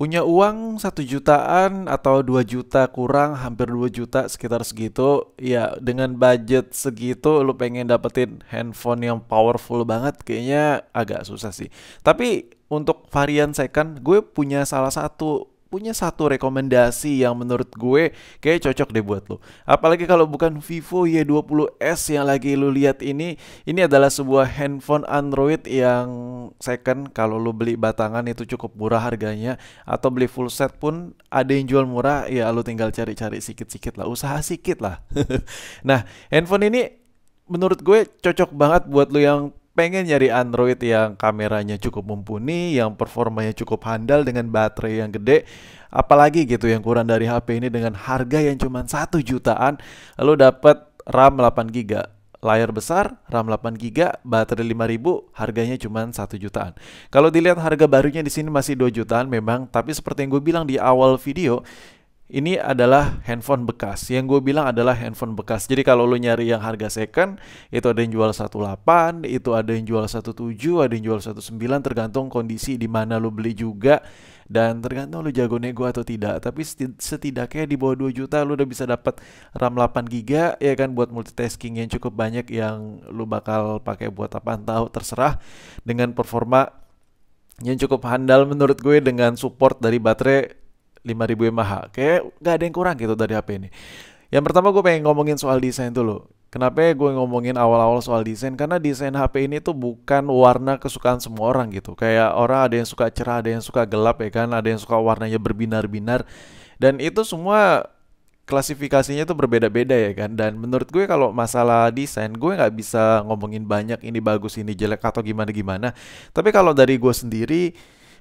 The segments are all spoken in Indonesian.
punya uang satu jutaan atau 2 juta kurang hampir 2 juta sekitar segitu ya dengan budget segitu lu pengen dapetin handphone yang powerful banget kayaknya agak susah sih tapi untuk varian second gue punya salah satu punya satu rekomendasi yang menurut gue kayak cocok deh buat lo. Apalagi kalau bukan Vivo Y20s yang lagi lo lihat ini, ini adalah sebuah handphone Android yang second kalau lo beli batangan itu cukup murah harganya atau beli full set pun ada yang jual murah, ya lo tinggal cari-cari sikit-sikit lah, usaha sikit lah. nah, handphone ini menurut gue cocok banget buat lo yang pengen nyari Android yang kameranya cukup mumpuni, yang performanya cukup handal dengan baterai yang gede, apalagi gitu yang kurang dari HP ini dengan harga yang cuma satu jutaan, lalu dapat RAM 8 GB layar besar, RAM 8 GB, baterai 5000, harganya cuma 1 jutaan. Kalau dilihat harga barunya di sini masih 2 jutaan memang, tapi seperti yang gue bilang di awal video, ini adalah handphone bekas. Yang gue bilang adalah handphone bekas. Jadi kalau lo nyari yang harga second, itu ada yang jual 18, itu ada yang jual 17, ada yang jual 19, tergantung kondisi di mana lo beli juga. Dan tergantung lo jago nego atau tidak. Tapi setidaknya di bawah 2 juta lo udah bisa dapat RAM 8 GB, ya kan buat multitasking yang cukup banyak yang lo bakal pakai buat apa, tahu terserah dengan performa yang cukup handal menurut gue dengan support dari baterai 5000 mAh. Kayak gak ada yang kurang gitu dari HP ini. Yang pertama gue pengen ngomongin soal desain dulu. Kenapa ya gue ngomongin awal-awal soal desain? Karena desain HP ini tuh bukan warna kesukaan semua orang gitu. Kayak orang ada yang suka cerah, ada yang suka gelap ya kan, ada yang suka warnanya berbinar-binar. Dan itu semua klasifikasinya tuh berbeda-beda ya kan. Dan menurut gue kalau masalah desain, gue nggak bisa ngomongin banyak ini bagus, ini jelek atau gimana-gimana. Tapi kalau dari gue sendiri,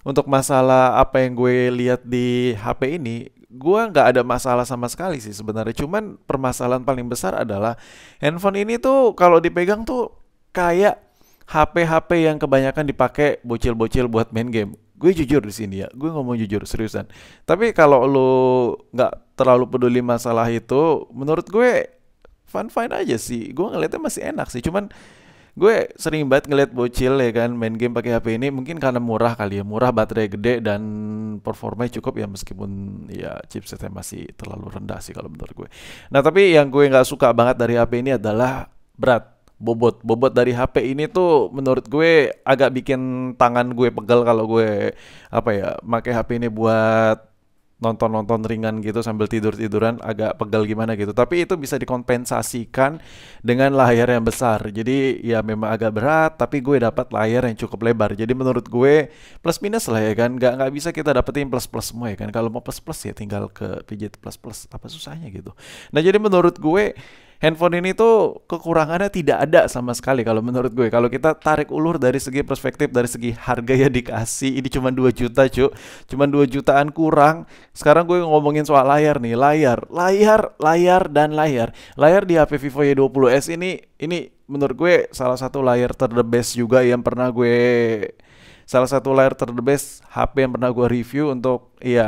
untuk masalah apa yang gue lihat di HP ini gue nggak ada masalah sama sekali sih sebenarnya cuman permasalahan paling besar adalah handphone ini tuh kalau dipegang tuh kayak HP-HP yang kebanyakan dipakai bocil-bocil buat main game gue jujur di sini ya gue ngomong jujur seriusan tapi kalau lo nggak terlalu peduli masalah itu menurut gue fun fine aja sih gue ngeliatnya masih enak sih cuman gue sering banget ngeliat bocil ya kan main game pakai HP ini mungkin karena murah kali ya murah baterai gede dan performanya cukup ya meskipun ya chipsetnya masih terlalu rendah sih kalau menurut gue nah tapi yang gue nggak suka banget dari HP ini adalah berat bobot bobot dari HP ini tuh menurut gue agak bikin tangan gue pegel kalau gue apa ya pakai HP ini buat nonton-nonton ringan gitu sambil tidur-tiduran agak pegal gimana gitu. Tapi itu bisa dikompensasikan dengan layar yang besar. Jadi ya memang agak berat, tapi gue dapat layar yang cukup lebar. Jadi menurut gue plus minus lah ya kan. Gak nggak bisa kita dapetin plus plus semua ya kan. Kalau mau plus plus ya tinggal ke pijit plus plus apa susahnya gitu. Nah jadi menurut gue handphone ini tuh kekurangannya tidak ada sama sekali kalau menurut gue. Kalau kita tarik ulur dari segi perspektif, dari segi harga ya dikasih, ini cuma 2 juta cu. Cuma 2 jutaan kurang. Sekarang gue ngomongin soal layar nih, layar. Layar, layar, dan layar. Layar di HP Vivo Y20s ini, ini menurut gue salah satu layar terdebes juga yang pernah gue salah satu layar terdebes HP yang pernah gue review untuk ya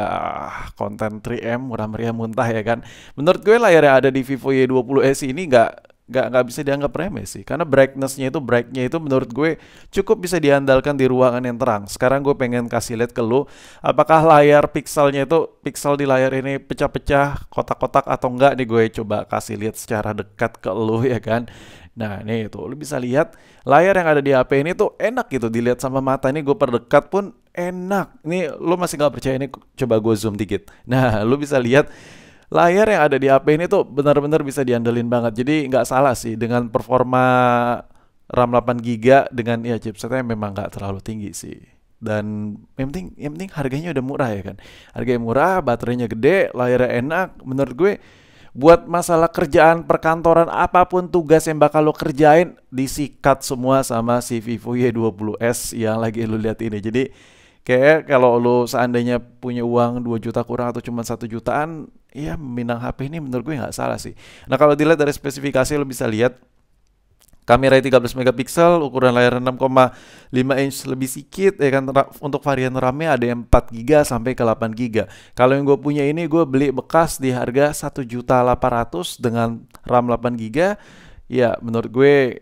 konten 3M murah meriah muntah ya kan menurut gue layar yang ada di Vivo Y20s ini nggak nggak nggak bisa dianggap remeh sih karena brightnessnya itu brightnya itu menurut gue cukup bisa diandalkan di ruangan yang terang sekarang gue pengen kasih lihat ke lu apakah layar pixelnya itu pixel di layar ini pecah-pecah kotak-kotak atau enggak nih gue coba kasih lihat secara dekat ke lu ya kan Nah ini itu lu bisa lihat layar yang ada di HP ini tuh enak gitu dilihat sama mata ini gue perdekat pun enak. Ini lu masih nggak percaya ini coba gue zoom dikit. Nah lu bisa lihat layar yang ada di HP ini tuh benar-benar bisa diandelin banget. Jadi nggak salah sih dengan performa RAM 8 GB dengan ya chipsetnya memang nggak terlalu tinggi sih. Dan yang penting, yang penting harganya udah murah ya kan. Harganya murah, baterainya gede, layarnya enak. Menurut gue buat masalah kerjaan perkantoran apapun tugas yang bakal lo kerjain disikat semua sama si Vivo Y20s yang lagi lo lihat ini. Jadi kayak kalau lu seandainya punya uang 2 juta kurang atau cuma satu jutaan ya minang HP ini menurut gue nggak salah sih nah kalau dilihat dari spesifikasi lo bisa lihat kamera 13 megapiksel, ukuran layar 6,5 inch lebih sedikit ya kan untuk varian ram ada yang 4 GB sampai ke 8 giga. Kalau yang gue punya ini gue beli bekas di harga satu juta 1.800 dengan RAM 8 giga, Ya menurut gue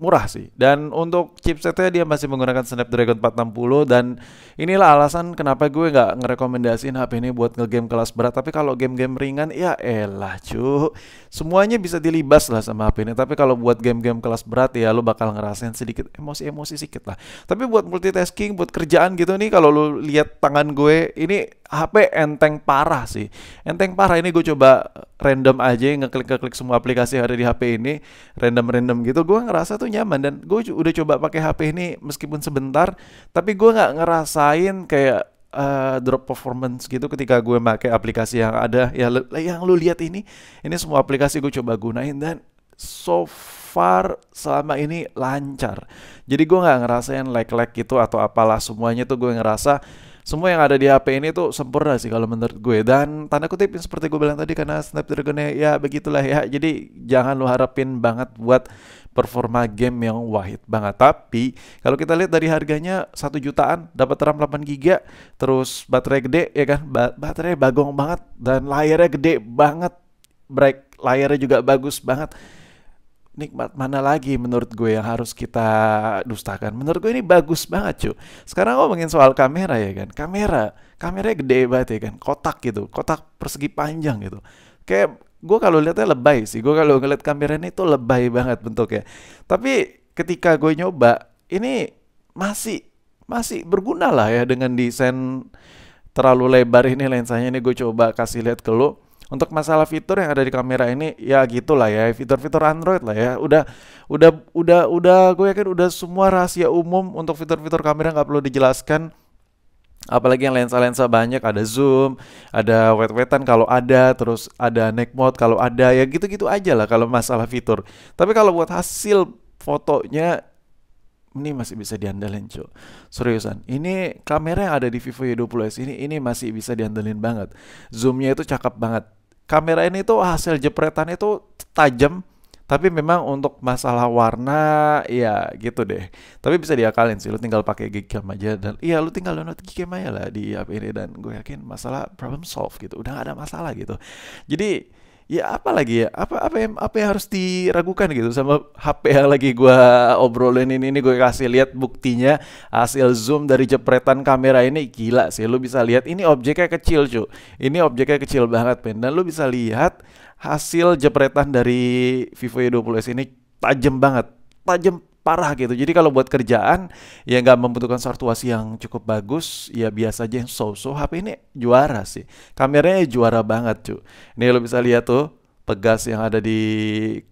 murah sih. Dan untuk chipsetnya dia masih menggunakan Snapdragon 460 dan inilah alasan kenapa gue nggak ngerekomendasiin HP ini buat ngegame kelas berat. Tapi kalau game-game ringan ya elah cu. Semuanya bisa dilibas lah sama HP ini. Tapi kalau buat game-game kelas berat ya lo bakal ngerasain sedikit emosi-emosi sedikit lah. Tapi buat multitasking, buat kerjaan gitu nih kalau lo lihat tangan gue ini HP enteng parah sih. Enteng parah ini gue coba random aja ngeklik ngeklik semua aplikasi yang ada di HP ini, random-random gitu. Gue ngerasa tuh nyaman dan gue udah coba pakai HP ini meskipun sebentar, tapi gue nggak ngerasain kayak uh, drop performance gitu ketika gue pakai aplikasi yang ada ya yang lu lihat ini ini semua aplikasi gue coba gunain dan so far selama ini lancar jadi gue nggak ngerasain lag-lag gitu atau apalah semuanya tuh gue ngerasa semua yang ada di HP ini tuh sempurna sih kalau menurut gue dan tanda kutip seperti gue bilang tadi karena snapdragon ya, ya begitulah ya jadi jangan lu harapin banget buat performa game yang wahid banget tapi kalau kita lihat dari harganya satu jutaan dapat RAM 8 GB terus baterai gede ya kan ba baterai bagong banget dan layarnya gede banget break layarnya juga bagus banget nikmat mana lagi menurut gue yang harus kita dustakan? Menurut gue ini bagus banget cuy. Sekarang ngomongin soal kamera ya kan, kamera, kamera gede banget ya kan, kotak gitu, kotak persegi panjang gitu. Kayak gue kalau lihatnya lebay sih, gue kalau ngeliat kamera ini tuh lebay banget bentuknya. Tapi ketika gue nyoba, ini masih masih berguna lah ya dengan desain terlalu lebar ini lensanya ini gue coba kasih lihat ke lo untuk masalah fitur yang ada di kamera ini ya gitulah ya fitur-fitur Android lah ya udah udah udah udah gue yakin udah semua rahasia umum untuk fitur-fitur kamera nggak perlu dijelaskan apalagi yang lensa-lensa banyak ada zoom, ada wet-wetan kalau ada, terus ada neck mode kalau ada ya gitu-gitu aja lah kalau masalah fitur. Tapi kalau buat hasil fotonya ini masih bisa diandelin cuy seriusan ini kamera yang ada di Vivo Y20s ini ini masih bisa diandelin banget zoomnya itu cakep banget kamera ini tuh hasil jepretan itu tajam tapi memang untuk masalah warna ya gitu deh tapi bisa diakalin sih lu tinggal pakai gigcam aja dan iya lu tinggal download gigcam aja lah di app ini dan gue yakin masalah problem solve gitu udah gak ada masalah gitu jadi ya apa lagi ya apa apa yang apa yang harus diragukan gitu sama HP yang lagi gue obrolin ini ini gue kasih lihat buktinya hasil zoom dari jepretan kamera ini gila sih lu bisa lihat ini objeknya kecil cu ini objeknya kecil banget men dan lu bisa lihat hasil jepretan dari Vivo y 20 s ini tajam banget tajam parah gitu. Jadi kalau buat kerjaan ya nggak membutuhkan sartuasi yang cukup bagus, ya biasa aja yang so-so. HP ini juara sih. Kameranya juara banget cuy. Ini lo bisa lihat tuh pegas yang ada di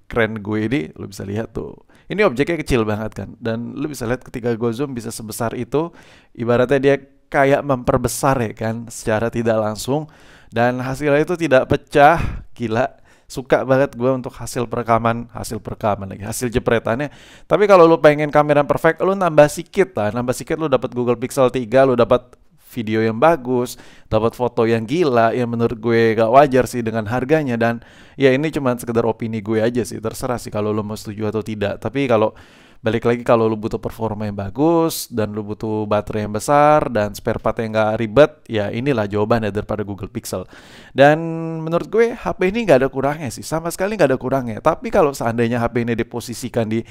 keren gue ini, lo bisa lihat tuh. Ini objeknya kecil banget kan, dan lo bisa lihat ketika gue zoom bisa sebesar itu. Ibaratnya dia kayak memperbesar ya kan, secara tidak langsung. Dan hasilnya itu tidak pecah, gila suka banget gue untuk hasil perekaman hasil perekaman lagi hasil jepretannya tapi kalau lu pengen kamera perfect lu nambah sedikit lah nambah sedikit lu dapat Google Pixel 3 lu dapat video yang bagus, dapat foto yang gila yang menurut gue gak wajar sih dengan harganya dan ya ini cuma sekedar opini gue aja sih terserah sih kalau lo mau setuju atau tidak tapi kalau balik lagi kalau lu butuh performa yang bagus dan lu butuh baterai yang besar dan spare part yang gak ribet ya inilah jawabannya daripada Google Pixel dan menurut gue HP ini gak ada kurangnya sih sama sekali gak ada kurangnya tapi kalau seandainya HP ini diposisikan di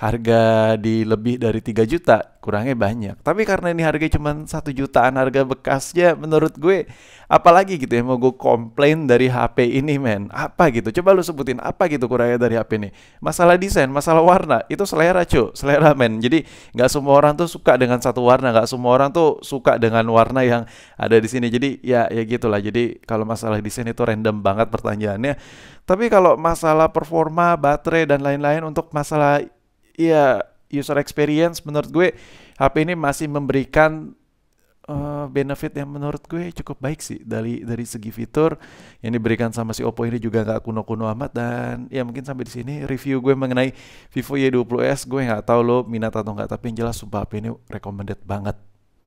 harga di lebih dari 3 juta kurangnya banyak tapi karena ini harga cuma satu jutaan harga bekasnya menurut gue apalagi gitu ya mau gue komplain dari HP ini men apa gitu coba lu sebutin apa gitu kurangnya dari HP ini masalah desain masalah warna itu selera cu selera men jadi nggak semua orang tuh suka dengan satu warna nggak semua orang tuh suka dengan warna yang ada di sini jadi ya ya gitulah jadi kalau masalah desain itu random banget pertanyaannya tapi kalau masalah performa baterai dan lain-lain untuk masalah ya user experience menurut gue HP ini masih memberikan uh, benefit yang menurut gue cukup baik sih dari dari segi fitur yang diberikan sama si Oppo ini juga nggak kuno-kuno amat dan ya mungkin sampai di sini review gue mengenai Vivo Y20s gue nggak tahu lo minat atau nggak tapi yang jelas sumpah HP ini recommended banget